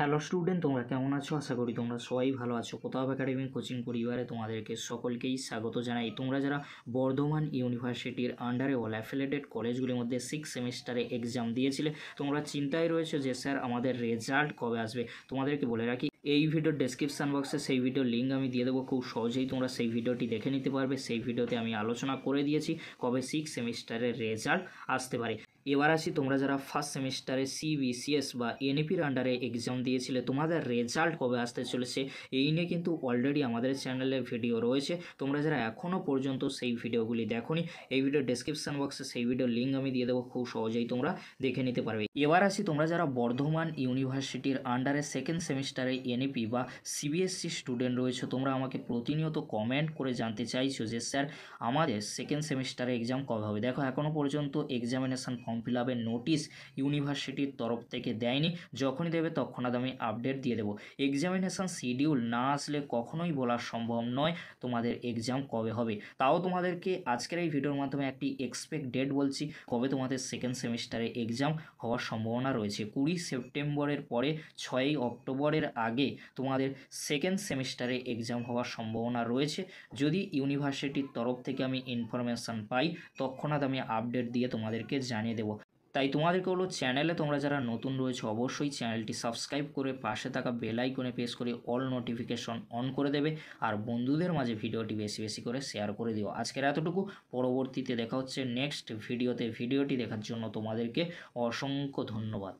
hello student তোমরা কেমন আছো আশা করি তোমরা সবাই ভালো আছো কোথাও একাডেমি কোচিং পরিবারে তোমাদেরকে সকলকেই স্বাগত জানাই তোমরা যারা বর্ধমান ইউনিভার্সিটির আন্ডারে অল অ্যাফিলেটেড কলেজগুলির মধ্যে সিক্স সেমিস্টারে এক্সাম দিয়েছিলে তোমরা চিন্তায় রয়েছে যে স্যার আমাদের রেজাল্ট কবে আসবে তোমাদেরকে বলে রাখি এই ভিডিওর ডেসক্রিপশান বক্সে সেই ভিডিও লিঙ্ক আমি দিয়ে দেবো খুব সহজেই তোমরা সেই ভিডিওটি দেখে নিতে পারবে সেই ভিডিওতে আমি আলোচনা করে দিয়েছি কবে সিক্স সেমিস্টারের রেজাল্ট আসতে পারে এবার আসি তোমরা যারা ফার্স্ট সেমিস্টারে সিবিসিএস বা এনএপির আন্ডারে এক্সাম দিয়েছিলে তোমাদের রেজাল্ট কবে আসতে চলেছে এই নিয়ে কিন্তু অলরেডি আমাদের চ্যানেলের ভিডিও রয়েছে তোমরা যারা এখনও পর্যন্ত সেই ভিডিওগুলি দেখোনি এই ভিডিও ডিসক্রিপশান বক্সে সেই ভিডিও লিঙ্ক আমি দিয়ে দেবো খুব সহজেই তোমরা দেখে নিতে পারবে এবার আসি তোমরা যারা বর্ধমান ইউনিভার্সিটির আন্ডারে সেকেন্ড সেমিস্টারে এনএপি বা সিবিএসসি স্টুডেন্ট e রয়েছে তোমরা আমাকে প্রতিনিয়ত কমেন্ট করে জানতে চাইছো যে স্যার আমাদের সেকেন্ড সেমিস্টারে এক্সাম কবে হবে দেখো এখনও পর্যন্ত এক্সামিনেশান ফর্ম ফিল আপের নোটিশ ইউনিভার্সিটির তরফ থেকে দেয়নি যখনই দেবে তৎক্ষণাৎ আমি আপডেট দিয়ে দেবো এক্সামিনেশান শিডিউল না আসলে কখনোই বলা সম্ভব নয় তোমাদের এক্সাম কবে হবে তাও তোমাদেরকে আজকের এই ভিডিওর মাধ্যমে একটি এক্সপেক্ট ডেট বলছি কবে তোমাদের সেকেন্ড সেমিস্টারে এক্সাম হওয়ার সম্ভাবনা রয়েছে কুড়ি সেপ্টেম্বরের পরে ছয়ই অক্টোবরের আগে তোমাদের সেকেন্ড সেমিস্টারে এক্সাম হওয়ার সম্ভাবনা রয়েছে যদি ইউনিভার্সিটির তরফ থেকে আমি ইনফরমেশান পাই তৎক্ষণাৎ আমি আপডেট দিয়ে তোমাদেরকে জানিয়ে দেবো তাই তোমাদেরকে হলো চ্যানেলে তোমরা যারা নতুন রয়েছে অবশ্যই চ্যানেলটি সাবস্ক্রাইব করে পাশে থাকা বেল আইকনে প্রেস করে অল নোটিফিকেশন অন করে দেবে আর বন্ধুদের মাঝে ভিডিওটি বেশি বেশি করে শেয়ার করে দিও আজকের এতটুকু পরবর্তীতে দেখা হচ্ছে নেক্সট ভিডিওতে ভিডিওটি দেখার জন্য তোমাদেরকে অসংখ্য ধন্যবাদ